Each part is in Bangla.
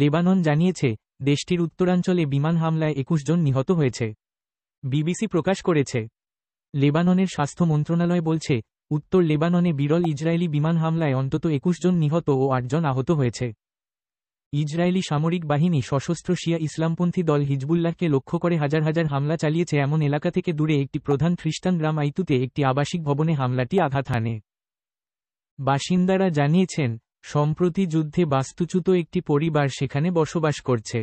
লেবানন জানিয়েছে দেশটির উত্তরাঞ্চলে বিমান হামলায় একুশ জন নিহত হয়েছে বিবিসি প্রকাশ করেছে লেবাননের স্বাস্থ্য মন্ত্রণালয় বলছে উত্তর লেবাননে বিরল ইসরায়েলি বিমান হামলায় অন্তত একুশ জন নিহত ও আটজন আহত হয়েছে ইসরায়েলি সামরিক বাহিনী সশস্ত্র শিয়া ইসলামপন্থী দল হিজবুল্লাহকে লক্ষ্য করে হাজার হাজার হামলা চালিয়েছে এমন এলাকা থেকে দূরে একটি প্রধান খ্রিস্টান গ্রাম আইতুতে একটি আবাসিক ভবনে হামলাটি আঘাত হানে বাসিন্দারা জানিয়েছেন সম্প্রতি যুদ্ধে বাস্তুচ্যুত একটি পরিবার সেখানে বসবাস করছে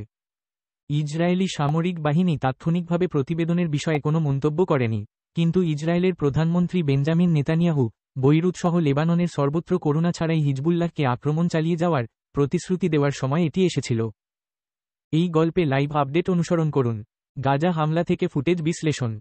ইসরায়েলি সামরিক বাহিনী তাৎক্ষণিকভাবে প্রতিবেদনের বিষয়ে কোনো মন্তব্য করেনি কিন্তু ইসরায়েলের প্রধানমন্ত্রী বেঞ্জামিন নেতানিয়াহু বৈরুত সহ লেবাননের সর্বত্র করোনা ছাড়াই হিজবুল্লাহকে আক্রমণ চালিয়ে যাওয়ার প্রতিশ্রুতি দেওয়ার সময় এটি এসেছিল এই গল্পে লাইভ আপডেট অনুসরণ করুন গাজা হামলা থেকে ফুটেজ বিশ্লেষণ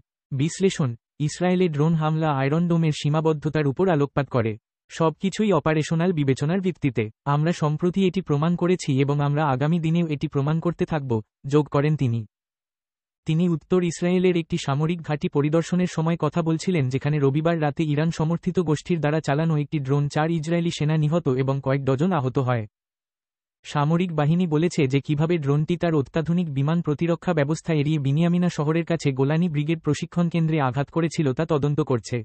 বিশ্লেষণ ইসরায়েলের ড্রোন হামলা আয়রন ডোমের সীমাবদ্ধতার উপর আলোকপাত করে সবকিছুই অপারেশনাল বিবেচনার ভিত্তিতে আমরা সম্প্রতি এটি প্রমাণ করেছি এবং আমরা আগামী দিনেও এটি প্রমাণ করতে থাকব যোগ করেন তিনি তিনি উত্তর ইসরায়েলের একটি সামরিক ঘাঁটি পরিদর্শনের সময় কথা বলছিলেন যেখানে রবিবার রাতে ইরান সমর্থিত গোষ্ঠীর দ্বারা চালানো একটি ড্রোন চার ইসরায়েলি সেনা নিহত এবং কয়েক ডজন আহত হয় সামরিক বাহিনী বলেছে যে কিভাবে ড্রোনটি তার অত্যাধুনিক বিমান প্রতিরক্ষা ব্যবস্থা এড়িয়ে বিনিয়ামিনা শহরের কাছে গোলানি ব্রিগেড প্রশিক্ষণ কেন্দ্রে আঘাত করেছিল তা তদন্ত করছে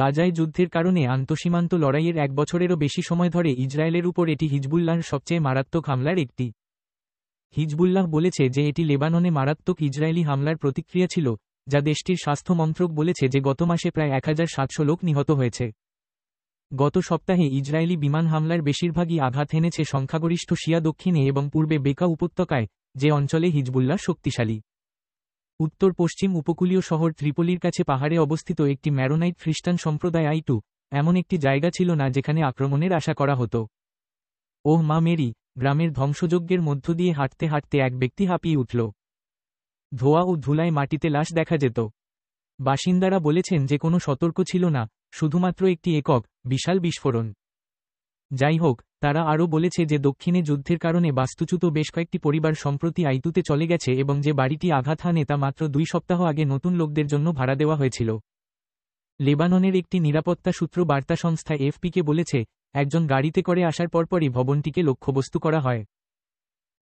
গাজায় যুদ্ধের কারণে আন্তঃসীমান্ত লড়াইয়ের এক বছরেরও বেশি সময় ধরে ইসরায়েলের উপর এটি হিজবুল্লাহর সবচেয়ে মারাত্মক হামলার একটি হিজবুল্লাহ বলেছে যে এটি লেবাননে মারাত্মক ইসরায়েলি হামলার প্রতিক্রিয়া ছিল যা দেশটির স্বাস্থ্য মন্ত্রক বলেছে যে গত মাসে প্রায় এক লোক নিহত হয়েছে গত সপ্তাহে ইসরায়েলি বিমান হামলার বেশিরভাগই আঘাত হেনেছে সংখ্যাগরিষ্ঠ শিয়া দক্ষিণে এবং পূর্বে বেকা উপত্যকায় যে অঞ্চলে হিজবুল্লাহ শক্তিশালী উত্তর পশ্চিম উপকূলীয় শহর ত্রিপলির কাছে পাহাড়ে অবস্থিত একটি ম্যারোনাইট খ্রিস্টান সম্প্রদায় আইটু এমন একটি জায়গা ছিল না যেখানে আক্রমণের আশা করা হতো ওহ মা মেরি গ্রামের ধ্বংসযজ্ঞের মধ্য দিয়ে হাঁটতে হাঁটতে এক ব্যক্তি হাঁপিয়ে উঠল ধোয়া ও ধুলায় মাটিতে লাশ দেখা যেত বাসিন্দারা বলেছেন যে কোনো সতর্ক ছিল না শুধুমাত্র একটি একক বিশাল বিস্ফোরণ যাই হোক তারা আরও বলেছে যে দক্ষিণে যুদ্ধের কারণে বাস্তুচ্যুত বেশ কয়েকটি পরিবার সম্প্রতি আইতুতে চলে গেছে এবং যে বাড়িটি আঘাত হানে তা মাত্র দুই সপ্তাহ আগে নতুন লোকদের জন্য ভাড়া দেওয়া হয়েছিল লেবাননের একটি নিরাপত্তা সূত্র বার্তা সংস্থা এফপিকে বলেছে একজন গাড়িতে করে আসার পরপরই ভবনটিকে লক্ষ্যবস্তু করা হয়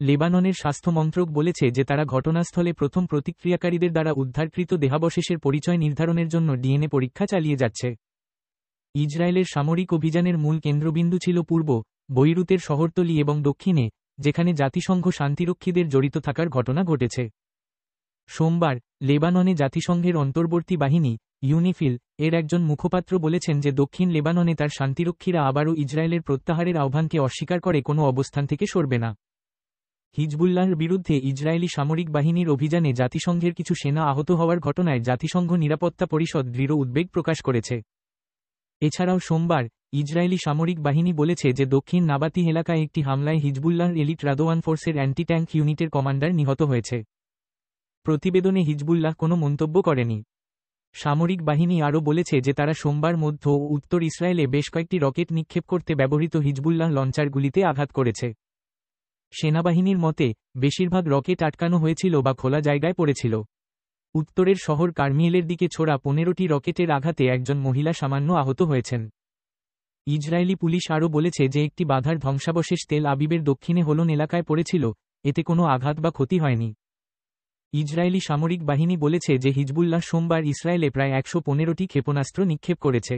লেবাননের স্বাস্থ্য মন্ত্রক বলেছে যে তারা ঘটনাস্থলে প্রথম প্রতিক্রিয়াকারীদের দ্বারা উদ্ধারকৃত দেহাবশেষের পরিচয় নির্ধারণের জন্য ডিএনএ পরীক্ষা চালিয়ে যাচ্ছে ইসরায়েলের সামরিক অভিযানের মূল কেন্দ্রবিন্দু ছিল পূর্ব বৈরুতের শহরতলি এবং দক্ষিণে যেখানে জাতিসংঘ শান্তিরক্ষীদের জড়িত থাকার ঘটনা ঘটেছে সোমবার লেবাননে জাতিসংঘের অন্তর্বর্তী বাহিনী ইউনিফিল এর একজন মুখপাত্র বলেছেন যে দক্ষিণ লেবাননে তার শান্তিরক্ষীরা আবারও ইসরায়েলের প্রত্যাহারের আহ্বানকে অস্বীকার করে কোনো অবস্থান থেকে সরবে না হিজবুল্লাহর বিরুদ্ধে ইসরায়েলি সামরিক বাহিনীর অভিযানে জাতিসংঘের কিছু সেনা আহত হওয়ার ঘটনায় জাতিসংঘ নিরাপত্তা পরিষদ দৃঢ় উদ্বেগ প্রকাশ করেছে এছাড়াও সোমবার ইসরায়েলি সামরিক বাহিনী বলেছে যে দক্ষিণ নাবাতি এলাকায় একটি হামলায় হিজবুল্লাহ এলিট রাদোয়ান ফোর্সের অ্যান্টি ট্যাঙ্ক ইউনিটের কমান্ডার নিহত হয়েছে প্রতিবেদনে হিজবুল্লাহ কোনো মন্তব্য করেনি সামরিক বাহিনী আরও বলেছে যে তারা সোমবার মধ্য উত্তর ইসরায়েলে বেশ কয়েকটি রকেট নিক্ষেপ করতে ব্যবহৃত হিজবুল্লাহ লঞ্চারগুলিতে আঘাত করেছে সেনাবাহিনীর মতে বেশিরভাগ রকেট আটকানো হয়েছিল বা খোলা জায়গায় পড়েছিল উত্তরের শহর কার্মিয়েলের দিকে ছোড়া পনেরোটি রকেটের আঘাতে একজন মহিলা সামান্য আহত হয়েছেন ইসরায়েলি পুলিশ আরও বলেছে যে একটি বাধার ধ্বংসাবশেষ তেল আবিবের দক্ষিণে হোলন এলাকায় পড়েছিল এতে কোনো আঘাত বা ক্ষতি হয়নি ইসরায়েলি সামরিক বাহিনী বলেছে যে হিজবুল্লাহ সোমবার ইসরায়েলে প্রায় একশো পনেরোটি ক্ষেপণাস্ত্র নিক্ষেপ করেছে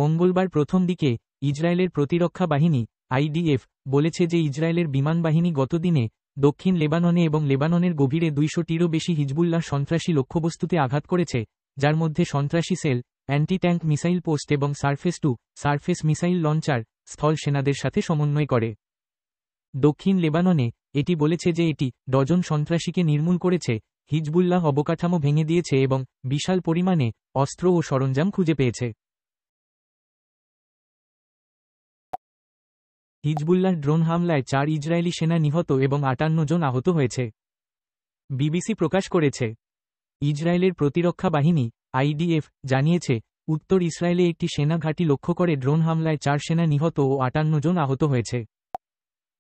মঙ্গলবার প্রথম দিকে ইসরায়েলের প্রতিরক্ষা বাহিনী আইডিএফ বলেছে যে ইসরায়েলের বিমান বাহিনী গতদিনে দক্ষিণ লেবাননে এবং লেবাননের গভীরে দুইশোটিরও বেশি হিজবুল্লাহ সন্ত্রাসী লক্ষ্যবস্তুতে আঘাত করেছে যার মধ্যে সন্ত্রাসী cell anti tank missile post এবং surface to surface missile launcher স্থল সেনাদের সাথে সমন্বয় করে দক্ষিণ লেবাননে এটি বলেছে যে এটি ডজন সন্ত্রাসীকে নির্মূল করেছে হিজবুল্লাহ অবকাঠামো ভেঙে দিয়েছে এবং বিশাল পরিমাণে অস্ত্র ও সরঞ্জাম খুঁজে পেয়েছে হিজবুল্লাহ ড্রোন হামলায় চার ইসরায়েলি সেনা নিহত এবং আটান্ন জন আহত হয়েছে বিবিসি প্রকাশ করেছে ইসরায়েলের প্রতিরক্ষা বাহিনী আইডিএফ জানিয়েছে উত্তর ইসরায়েলে একটি সেনা ঘাঁটি লক্ষ্য করে ড্রোন হামলায় চার সেনা নিহত ও আটান্ন জন আহত হয়েছে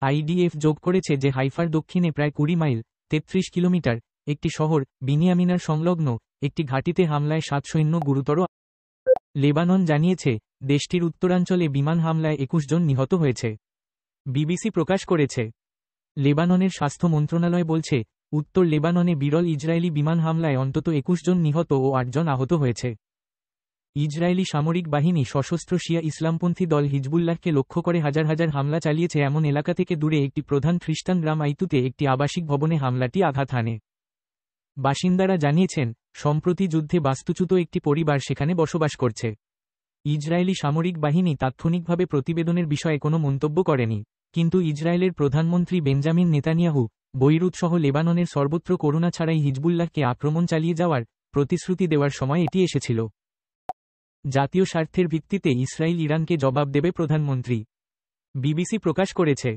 আইডিএফ যোগ করেছে যে হাইফার দক্ষিণে প্রায় কুড়ি মাইল তেত্রিশ কিলোমিটার একটি শহর বিনিয়ামিনার সংলগ্ন একটি ঘাঁটিতে হামলায় সাত সৈন্য গুরুতর লেবানন জানিয়েছে দেশটির উত্তরাঞ্চলে বিমান হামলায় একুশ জন নিহত হয়েছে বিবিসি প্রকাশ করেছে লেবাননের স্বাস্থ্য মন্ত্রণালয় বলছে উত্তর লেবাননে বিরল ইসরায়েলি বিমান হামলায় অন্তত একুশ জন নিহত ও আটজন আহত হয়েছে ইসরায়েলি সামরিক বাহিনী সশস্ত্র শিয়া ইসলামপন্থী দল হিজবুল্লাহকে লক্ষ্য করে হাজার হাজার হামলা চালিয়েছে এমন এলাকা থেকে দূরে একটি প্রধান খ্রিস্টান গ্রাম আইতুতে একটি আবাসিক ভবনে হামলাটি আঘাত হানে বাসিন্দারা জানিয়েছেন সম্প্রতি যুদ্ধে বাস্তুচ্যুত একটি পরিবার সেখানে বসবাস করছে ইসরায়েলি সামরিক বাহিনী তাৎক্ষণিকভাবে প্রতিবেদনের বিষয়ে কোনো মন্তব্য করেনি কিন্তু ইসরায়েলের প্রধানমন্ত্রী বেঞ্জামিন নেতানিয়াহু সহ লেবাননের সর্বত্র করোনা ছাড়াই হিজবুল্লাহকে আক্রমণ চালিয়ে যাওয়ার প্রতিশ্রুতি দেওয়ার সময় এটি এসেছিল জাতীয় স্বার্থের ভিত্তিতে ইসরায়েল ইরানকে জবাব দেবে প্রধানমন্ত্রী বিবিসি প্রকাশ করেছে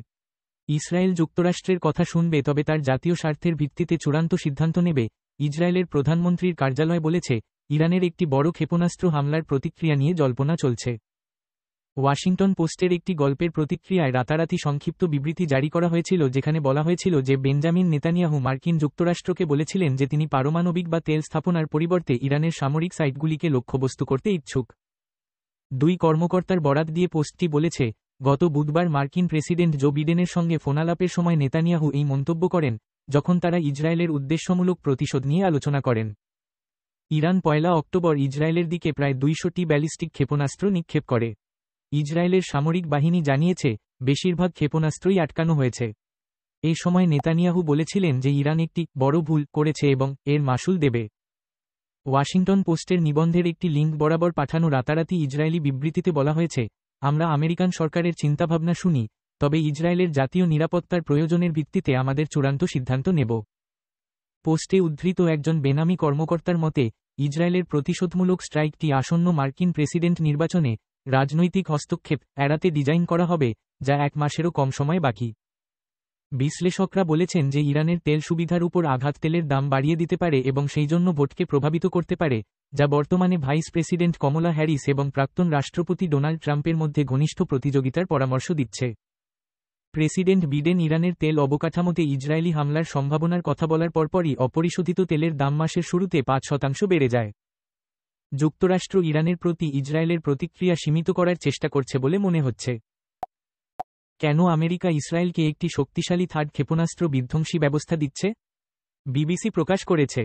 ইসরায়েল যুক্তরাষ্ট্রের কথা শুনবে তবে তার জাতীয় স্বার্থের ভিত্তিতে চূড়ান্ত সিদ্ধান্ত নেবে ইসরায়েলের প্রধানমন্ত্রীর কার্যালয় বলেছে ইরানের একটি বড় ক্ষেপণাস্ত্র হামলার প্রতিক্রিয়া নিয়ে জল্পনা চলছে ওয়াশিংটন পোস্টের একটি গল্পের প্রতিক্রিয়ায় রাতারাতি সংক্ষিপ্ত বিবৃতি জারি করা হয়েছিল যেখানে বলা হয়েছিল যে বেঞ্জামিন নেতানিয়াহু মার্কিন যুক্তরাষ্ট্রকে বলেছিলেন যে তিনি পারমাণবিক বা তেল স্থাপনার পরিবর্তে ইরানের সামরিক সাইটগুলিকে লক্ষ্যবস্তু করতে ইচ্ছুক দুই কর্মকর্তার বরাত দিয়ে পোস্টটি বলেছে গত বুধবার মার্কিন প্রেসিডেন্ট জো বিডেনের সঙ্গে ফোনালাপের সময় নেতানিয়াহু এই মন্তব্য করেন যখন তারা ইসরায়েলের উদ্দেশ্যমূলক প্রতিশোধ নিয়ে আলোচনা করেন ইরান পয়লা অক্টোবর ইসরায়েলের দিকে প্রায় দুইশোটি ব্যালিস্টিক ক্ষেপণাস্ত্র নিক্ষেপ করে ইসরায়েলের সামরিক বাহিনী জানিয়েছে বেশিরভাগ ক্ষেপণাস্ত্রই আটকানো হয়েছে এ সময় নেতানিয়াহু বলেছিলেন যে ইরান একটি বড় ভুল করেছে এবং এর মাসুল দেবে ওয়াশিংটন পোস্টের নিবন্ধের একটি লিঙ্ক বরাবর পাঠানো রাতারাতি ইসরায়েলি বিবৃতিতে বলা হয়েছে আমরা আমেরিকান সরকারের চিন্তাভাবনা শুনি তবে ইসরায়েলের জাতীয় নিরাপত্তার প্রয়োজনের ভিত্তিতে আমাদের চূড়ান্ত সিদ্ধান্ত নেব পোস্টে উদ্ধৃত একজন বেনামি কর্মকর্তার মতে ইসরায়েলের প্রতিশোধমূলক স্ট্রাইকটি আসন্ন মার্কিন প্রেসিডেন্ট নির্বাচনে রাজনৈতিক হস্তক্ষেপ এড়াতে ডিজাইন করা হবে যা এক মাসেরও কম সময় বাকি বিশ্লেষকরা বলেছেন যে ইরানের তেল সুবিধার উপর আঘাত তেলের দাম বাড়িয়ে দিতে পারে এবং সেই জন্য ভোটকে প্রভাবিত করতে পারে যা বর্তমানে ভাইস প্রেসিডেন্ট কমলা হ্যারিস এবং প্রাক্তন রাষ্ট্রপতি ডোনাল্ড ট্রাম্পের মধ্যে ঘনিষ্ঠ প্রতিযোগিতার পরামর্শ দিচ্ছে প্রেসিডেন্ট বিডেন ইরানের তেল অবকাঠামোতে ইসরায়েলি হামলার সম্ভাবনার কথা বলার পরপরই অপরিশোধিত তেলের দাম মাসের শুরুতে পাঁচ শতাংশ বেড়ে যায় যুক্তরাষ্ট্র ইরানের প্রতি ইসরায়েলের প্রতিক্রিয়া সীমিত করার চেষ্টা করছে বলে মনে হচ্ছে কেন আমেরিকা ইসরায়েলকে একটি শক্তিশালী থার্ড ক্ষেপণাস্ত্র বিধ্বংসী ব্যবস্থা দিচ্ছে বিবিসি প্রকাশ করেছে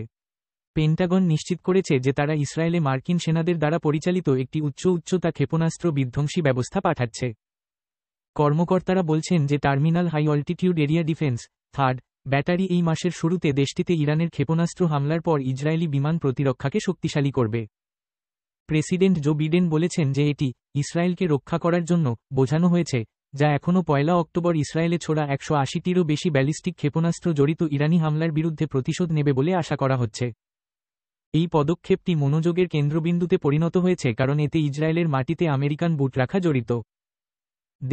পেন্টাগন নিশ্চিত করেছে যে তারা ইসরায়েলে মার্কিন সেনাদের দ্বারা পরিচালিত একটি উচ্চ উচ্চতা ক্ষেপণাস্ত্র বিধ্বংসী ব্যবস্থা পাঠাচ্ছে কর্মকর্তারা বলছেন যে terminal high altitude area defence third battery এই মাসের শুরুতে দেশটিতে ইরানের ক্ষেপণাস্ত্র হামলার পর ইসরায়েলি বিমান প্রতিরক্ষাকে শক্তিশালী করবে প্রেসিডেন্ট জো বিডেন বলেছেন যে এটি ইসরায়েলকে রক্ষা করার জন্য বোঝানো হয়েছে যা এখনও পয়লা অক্টোবর ইসরায়েলে ছোড়া একশো আশিটিরও বেশি ব্যালিস্টিক ক্ষেপণাস্ত্র জড়িত ইরানি হামলার বিরুদ্ধে প্রতিশোধ নেবে বলে আশা করা হচ্ছে এই পদক্ষেপটি মনোযোগের কেন্দ্রবিন্দুতে পরিণত হয়েছে কারণ এতে ইসরায়েলের মাটিতে আমেরিকান বুট রাখা জড়িত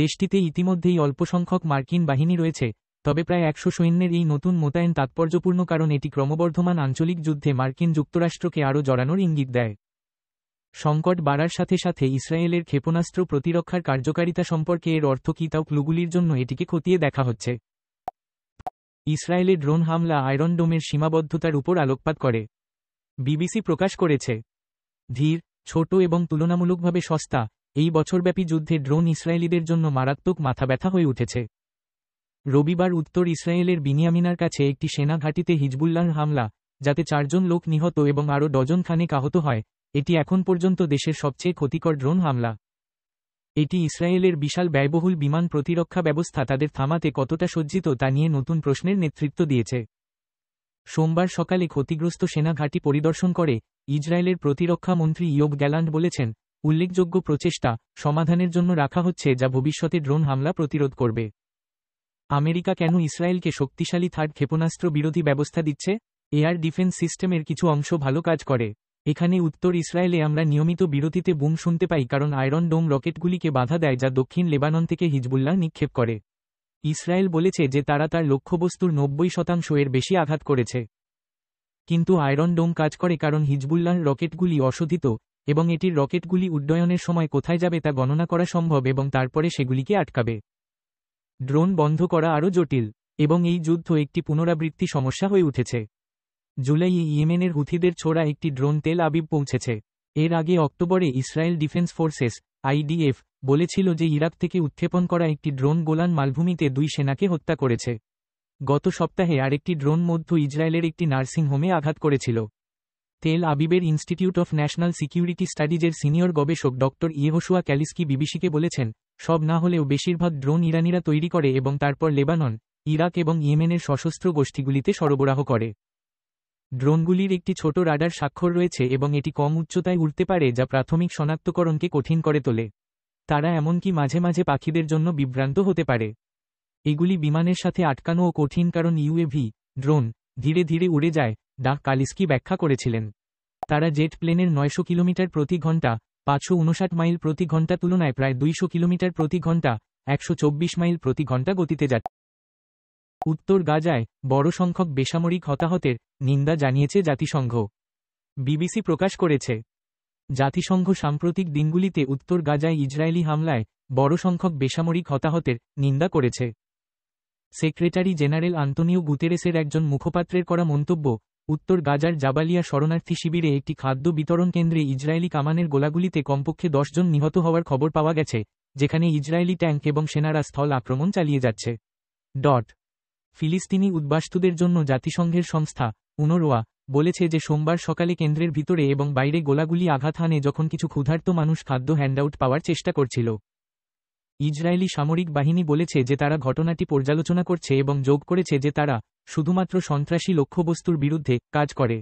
দেশটিতে ইতিমধ্যেই অল্প সংখ্যক মার্কিন বাহিনী রয়েছে তবে প্রায় একশো সৈন্যের এই নতুন মোতায়েন তাৎপর্যপূর্ণ কারণ এটি ক্রমবর্ধমান আঞ্চলিক যুদ্ধে মার্কিন যুক্তরাষ্ট্রকে আরও জড়ানোর ইঙ্গিত দেয় সংকট বাড়ার সাথে সাথে ইসরায়েলের ক্ষেপণাস্ত্র প্রতিরক্ষার কার্যকারিতা সম্পর্কে এর অর্থ কি তাও ক্লুগুলির জন্য এটিকে খতিয়ে দেখা হচ্ছে ইসরায়েলের ড্রোন হামলা আয়রন ডোমের সীমাবদ্ধতার উপর আলোকপাত করে বিবিসি প্রকাশ করেছে ধীর ছোট এবং তুলনামূলকভাবে সস্তা এই বছরব্যাপী যুদ্ধে ড্রোন ইসরায়েলিদের জন্য মারাত্মক মাথা ব্যথা হয়ে উঠেছে রবিবার উত্তর ইসরায়েলের বিনিয়ামিনার কাছে একটি সেনা ঘাঁটিতে হিজবুল্লাহর হামলা যাতে চারজন লোক নিহত এবং আরও ডজন খানেক আহত হয় এটি এখন পর্যন্ত দেশের সবচেয়ে ক্ষতিকর ড্রোন হামলা এটি ইসরায়েলের বিশাল ব্যয়বহুল বিমান প্রতিরক্ষা ব্যবস্থা তাদের থামাতে কতটা সজ্জিত তা নিয়ে নতুন প্রশ্নের নেতৃত্ব দিয়েছে সোমবার সকালে ক্ষতিগ্রস্ত সেনা ঘাঁটি পরিদর্শন করে ইসরায়েলের প্রতিরক্ষা মন্ত্রী ইয়োগ গ্যালান্ড বলেছেন উল্লেখযোগ্য প্রচেষ্টা সমাধানের জন্য রাখা হচ্ছে যা ভবিষ্যতে ড্রোন হামলা প্রতিরোধ করবে আমেরিকা কেন ইসরায়েলকে শক্তিশালী থার্ড ক্ষেপণাস্ত্র বিরোধী ব্যবস্থা দিচ্ছে এয়ার ডিফেন্স সিস্টেমের কিছু অংশ ভালো কাজ করে এখানে উত্তর ইসরায়েলে আমরা নিয়মিত বিরতিতে বুম শুনতে পাই কারণ আয়রন ডোম রকেটগুলিকে বাধা দেয় যা দক্ষিণ লেবানন থেকে হিজবুল্লাহ নিক্ষেপ করে ইসরায়েল বলেছে যে তারা তার লক্ষ্যবস্তুর নব্বই শতাংশ এর বেশি আঘাত করেছে কিন্তু আয়রন ডোম কাজ করে কারণ হিজবুল্লাহর রকেটগুলি অশোধিত এবং এটির রকেটগুলি উড্ডয়নের সময় কোথায় যাবে তা গণনা করা সম্ভব এবং তারপরে সেগুলিকে আটকাবে ড্রোন বন্ধ করা আরও জটিল এবং এই যুদ্ধ একটি পুনরাবৃত্তি সমস্যা হয়ে উঠেছে জুলাইয়ে ইয়েমেনের হুথিদের ছোড়া একটি ড্রোন তেল আবিব পৌঁছেছে এর আগে অক্টোবরে ইসরায়েল ডিফেন্স ফোর্সেস আইডিএফ বলেছিল যে ইরাক থেকে উৎক্ষেপণ করা একটি ড্রোন গোলান মালভূমিতে দুই সেনাকে হত্যা করেছে গত সপ্তাহে আরেকটি ড্রোন মধ্য ইসরায়েলের একটি নার্সিংহোমে আঘাত করেছিল তেল আবিবের ইনস্টিটিউট অফ ন্যাশনাল সিকিউরিটি স্টাডিজের সিনিয়র গবেষক ডক্টর ইয়েহসুয়া ক্যালিস্কি বিবিসিকে বলেছেন সব না হলেও বেশিরভাগ ড্রোন ইরানিরা তৈরি করে এবং তারপর লেবানন ইরাক এবং ইয়েমেনের সশস্ত্র গোষ্ঠীগুলিতে সরবরাহ করে ড্রোনগুলির একটি ছোট রাডার স্বাক্ষর রয়েছে এবং এটি কম উচ্চতায় উড়তে পারে যা প্রাথমিক শনাক্তকরণকে কঠিন করে তোলে তারা এমনকি মাঝে মাঝে পাখিদের জন্য বিভ্রান্ত হতে পারে এগুলি বিমানের সাথে আটকানো ও কঠিন কারণ ইউএভি ড্রোন ধীরে ধীরে উড়ে যায় ডাক কালিস্কি ব্যাখ্যা করেছিলেন তারা জেট প্লেনের নয়শো কিলোমিটার প্রতি ঘন্টা পাঁচশো উনষাট মাইল প্রতি ঘন্টা তুলনায় প্রায় দুইশো কিলোমিটার প্রতি ঘন্টা একশো মাইল প্রতি ঘন্টা গতিতে যাচ্ছে উত্তর গাজায় বড় সংখ্যক বেসামরিক হতাহতের নিন্দা জানিয়েছে জাতিসংঘ বিবিসি প্রকাশ করেছে জাতিসংঘ সাম্প্রতিক দিনগুলিতে উত্তর গাজায় ইসরায়েলি হামলায় বড় সংখ্যক বেসামরিক হতাহতের নিন্দা করেছে সেক্রেটারি জেনারেল আন্তনিও গুতেরেসের একজন মুখপাত্রের করা মন্তব্য উত্তর গাজার জাবালিয়া শরণার্থী শিবিরে একটি খাদ্য বিতরণ কেন্দ্রে ইসরায়েলি কামানের গোলাগুলিতে কমপক্ষে দশজন নিহত হওয়ার খবর পাওয়া গেছে যেখানে ইসরায়েলি ট্যাঙ্ক এবং সেনারা স্থল আক্রমণ চালিয়ে যাচ্ছে ডট ফিলিস্তিনি উদ্বাস্তুদের জন্য জাতিসংঘের সংস্থা উনরোয়া বলেছে যে সোমবার সকালে কেন্দ্রের ভিতরে এবং বাইরে গোলাগুলি আঘাত হানে যখন কিছু ক্ষুধার্ত মানুষ খাদ্য হ্যান্ডআউট পাওয়ার চেষ্টা করছিল ইসরায়েলি সামরিক বাহিনী বলেছে যে তারা ঘটনাটি পর্যালোচনা করছে এবং যোগ করেছে যে তারা শুধুমাত্র সন্ত্রাসী লক্ষ্যবস্তুর বিরুদ্ধে কাজ করে